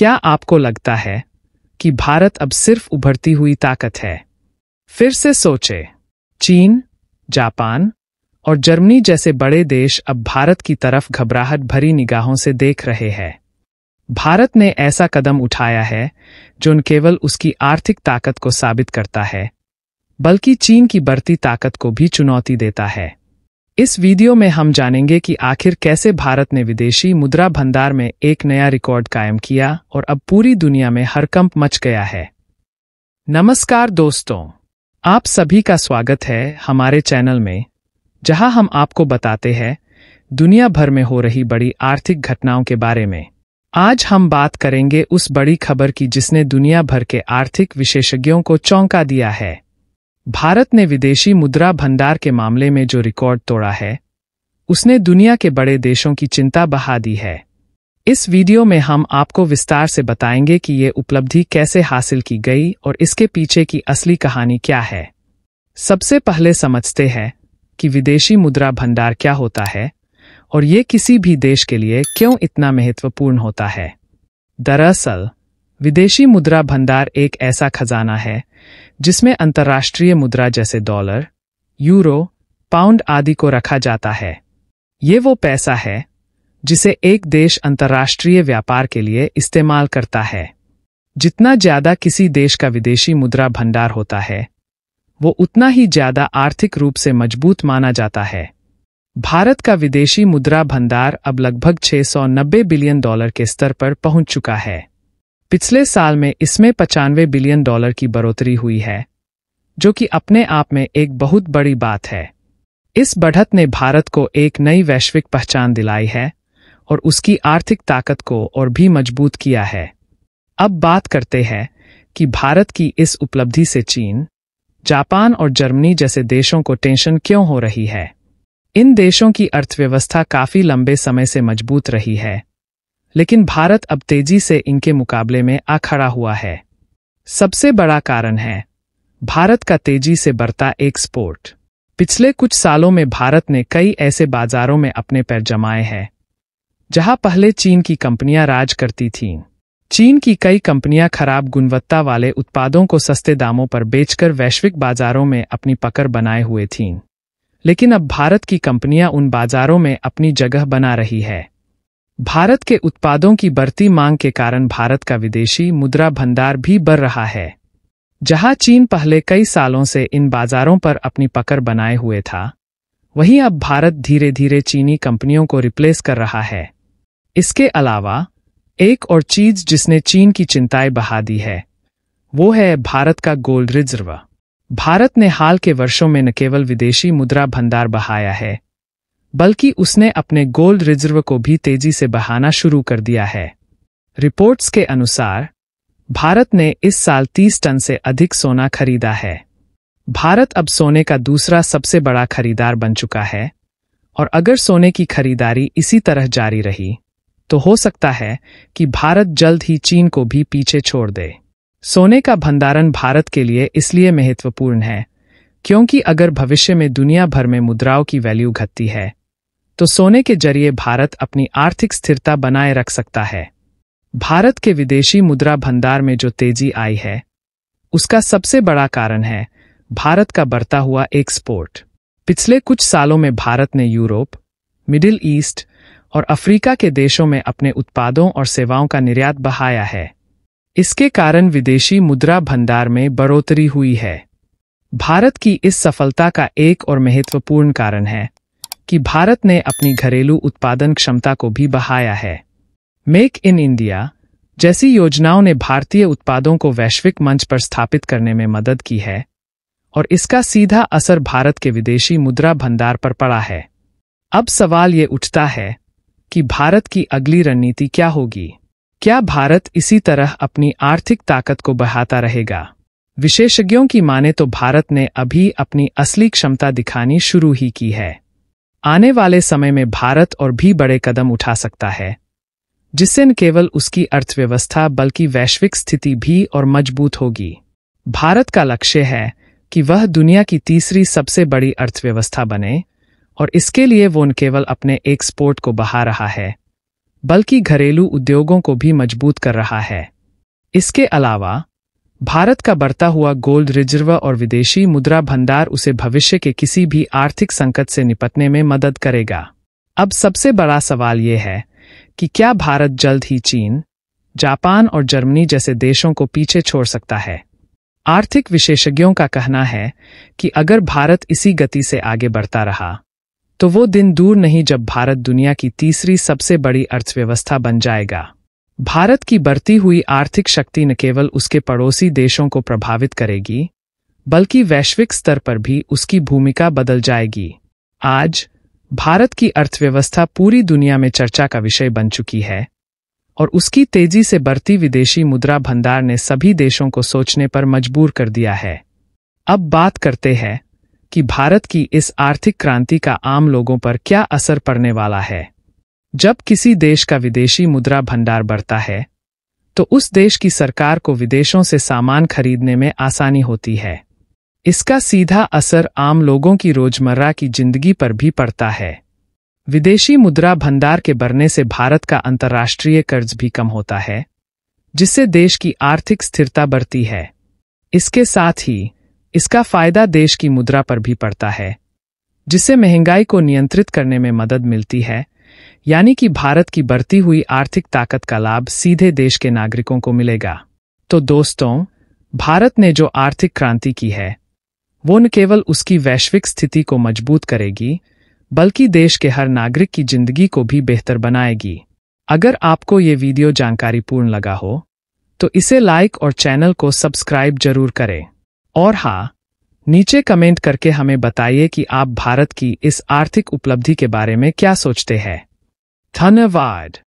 क्या आपको लगता है कि भारत अब सिर्फ उभरती हुई ताकत है फिर से सोचे चीन जापान और जर्मनी जैसे बड़े देश अब भारत की तरफ घबराहट भरी निगाहों से देख रहे हैं भारत ने ऐसा कदम उठाया है जो न केवल उसकी आर्थिक ताकत को साबित करता है बल्कि चीन की बढ़ती ताकत को भी चुनौती देता है इस वीडियो में हम जानेंगे कि आखिर कैसे भारत ने विदेशी मुद्रा भंडार में एक नया रिकॉर्ड कायम किया और अब पूरी दुनिया में हरकंप मच गया है नमस्कार दोस्तों आप सभी का स्वागत है हमारे चैनल में जहां हम आपको बताते हैं दुनिया भर में हो रही बड़ी आर्थिक घटनाओं के बारे में आज हम बात करेंगे उस बड़ी खबर की जिसने दुनिया भर के आर्थिक विशेषज्ञों को चौंका दिया है भारत ने विदेशी मुद्रा भंडार के मामले में जो रिकॉर्ड तोड़ा है उसने दुनिया के बड़े देशों की चिंता बहा दी है इस वीडियो में हम आपको विस्तार से बताएंगे कि ये उपलब्धि कैसे हासिल की गई और इसके पीछे की असली कहानी क्या है सबसे पहले समझते हैं कि विदेशी मुद्रा भंडार क्या होता है और ये किसी भी देश के लिए क्यों इतना महत्वपूर्ण होता है दरअसल विदेशी मुद्रा भंडार एक ऐसा खजाना है जिसमें अंतर्राष्ट्रीय मुद्रा जैसे डॉलर यूरो पाउंड आदि को रखा जाता है ये वो पैसा है जिसे एक देश अंतर्राष्ट्रीय व्यापार के लिए इस्तेमाल करता है जितना ज्यादा किसी देश का विदेशी मुद्रा भंडार होता है वो उतना ही ज्यादा आर्थिक रूप से मजबूत माना जाता है भारत का विदेशी मुद्रा भंडार अब लगभग 690 बिलियन डॉलर के स्तर पर पहुंच चुका है पिछले साल में इसमें पचानवे बिलियन डॉलर की बढ़ोतरी हुई है जो कि अपने आप में एक बहुत बड़ी बात है इस बढ़त ने भारत को एक नई वैश्विक पहचान दिलाई है और उसकी आर्थिक ताकत को और भी मजबूत किया है अब बात करते हैं कि भारत की इस उपलब्धि से चीन जापान और जर्मनी जैसे देशों को टेंशन क्यों हो रही है इन देशों की अर्थव्यवस्था काफी लंबे समय से मजबूत रही है लेकिन भारत अब तेजी से इनके मुकाबले में आ खड़ा हुआ है सबसे बड़ा कारण है भारत का तेजी से बढ़ता एक्सपोर्ट पिछले कुछ सालों में भारत ने कई ऐसे बाजारों में अपने पैर जमाए हैं जहां पहले चीन की कंपनियां राज करती थीं चीन की कई कंपनियां खराब गुणवत्ता वाले उत्पादों को सस्ते दामों पर बेचकर वैश्विक बाजारों में अपनी पकड़ बनाए हुए थीं लेकिन अब भारत की कंपनियां उन बाजारों में अपनी जगह बना रही है भारत के उत्पादों की बढ़ती मांग के कारण भारत का विदेशी मुद्रा भंडार भी बढ़ रहा है जहां चीन पहले कई सालों से इन बाजारों पर अपनी पकड़ बनाए हुए था वहीं अब भारत धीरे धीरे चीनी कंपनियों को रिप्लेस कर रहा है इसके अलावा एक और चीज जिसने चीन की चिंताएं बहा दी है वो है भारत का गोल्ड रिजर्व भारत ने हाल के वर्षों में न केवल विदेशी मुद्रा भंडार बहाया है बल्कि उसने अपने गोल्ड रिजर्व को भी तेजी से बहाना शुरू कर दिया है रिपोर्ट्स के अनुसार भारत ने इस साल 30 टन से अधिक सोना खरीदा है भारत अब सोने का दूसरा सबसे बड़ा खरीदार बन चुका है और अगर सोने की खरीदारी इसी तरह जारी रही तो हो सकता है कि भारत जल्द ही चीन को भी पीछे छोड़ दे सोने का भंडारण भारत के लिए इसलिए महत्वपूर्ण है क्योंकि अगर भविष्य में दुनिया भर में मुद्राओं की वैल्यू घटती है तो सोने के जरिए भारत अपनी आर्थिक स्थिरता बनाए रख सकता है भारत के विदेशी मुद्रा भंडार में जो तेजी आई है उसका सबसे बड़ा कारण है भारत का बढ़ता हुआ एक्सपोर्ट पिछले कुछ सालों में भारत ने यूरोप मिडिल ईस्ट और अफ्रीका के देशों में अपने उत्पादों और सेवाओं का निर्यात बहाया है इसके कारण विदेशी मुद्रा भंडार में बढ़ोतरी हुई है भारत की इस सफलता का एक और महत्वपूर्ण कारण है कि भारत ने अपनी घरेलू उत्पादन क्षमता को भी बहाया है मेक इन इंडिया जैसी योजनाओं ने भारतीय उत्पादों को वैश्विक मंच पर स्थापित करने में मदद की है और इसका सीधा असर भारत के विदेशी मुद्रा भंडार पर पड़ा है अब सवाल ये उठता है कि भारत की अगली रणनीति क्या होगी क्या भारत इसी तरह अपनी आर्थिक ताकत को बढ़ाता रहेगा विशेषज्ञों की माने तो भारत ने अभी अपनी असली क्षमता दिखानी शुरू ही की है आने वाले समय में भारत और भी बड़े कदम उठा सकता है जिससे न केवल उसकी अर्थव्यवस्था बल्कि वैश्विक स्थिति भी और मजबूत होगी भारत का लक्ष्य है कि वह दुनिया की तीसरी सबसे बड़ी अर्थव्यवस्था बने और इसके लिए वो न केवल अपने एक्सपोर्ट को बहा रहा है बल्कि घरेलू उद्योगों को भी मजबूत कर रहा है इसके अलावा भारत का बढ़ता हुआ गोल्ड रिजर्व और विदेशी मुद्रा भंडार उसे भविष्य के किसी भी आर्थिक संकट से निपटने में मदद करेगा अब सबसे बड़ा सवाल यह है कि क्या भारत जल्द ही चीन जापान और जर्मनी जैसे देशों को पीछे छोड़ सकता है आर्थिक विशेषज्ञों का कहना है कि अगर भारत इसी गति से आगे बढ़ता रहा तो वो दिन दूर नहीं जब भारत दुनिया की तीसरी सबसे बड़ी अर्थव्यवस्था बन जाएगा भारत की बढ़ती हुई आर्थिक शक्ति न केवल उसके पड़ोसी देशों को प्रभावित करेगी बल्कि वैश्विक स्तर पर भी उसकी भूमिका बदल जाएगी आज भारत की अर्थव्यवस्था पूरी दुनिया में चर्चा का विषय बन चुकी है और उसकी तेजी से बढ़ती विदेशी मुद्रा भंडार ने सभी देशों को सोचने पर मजबूर कर दिया है अब बात करते हैं कि भारत की इस आर्थिक क्रांति का आम लोगों पर क्या असर पड़ने वाला है जब किसी देश का विदेशी मुद्रा भंडार बढ़ता है तो उस देश की सरकार को विदेशों से सामान खरीदने में आसानी होती है इसका सीधा असर आम लोगों की रोजमर्रा की जिंदगी पर भी पड़ता है विदेशी मुद्रा भंडार के बढ़ने से भारत का अंतर्राष्ट्रीय कर्ज भी कम होता है जिससे देश की आर्थिक स्थिरता बढ़ती है इसके साथ ही इसका फायदा देश की मुद्रा पर भी पड़ता है जिससे महंगाई को नियंत्रित करने में मदद मिलती है यानी कि भारत की बढ़ती हुई आर्थिक ताकत का लाभ सीधे देश के नागरिकों को मिलेगा तो दोस्तों भारत ने जो आर्थिक क्रांति की है वो न केवल उसकी वैश्विक स्थिति को मजबूत करेगी बल्कि देश के हर नागरिक की जिंदगी को भी बेहतर बनाएगी अगर आपको ये वीडियो जानकारीपूर्ण लगा हो तो इसे लाइक और चैनल को सब्सक्राइब जरूर करें और हाँ नीचे कमेंट करके हमें बताइए कि आप भारत की इस आर्थिक उपलब्धि के बारे में क्या सोचते हैं धन्यवाद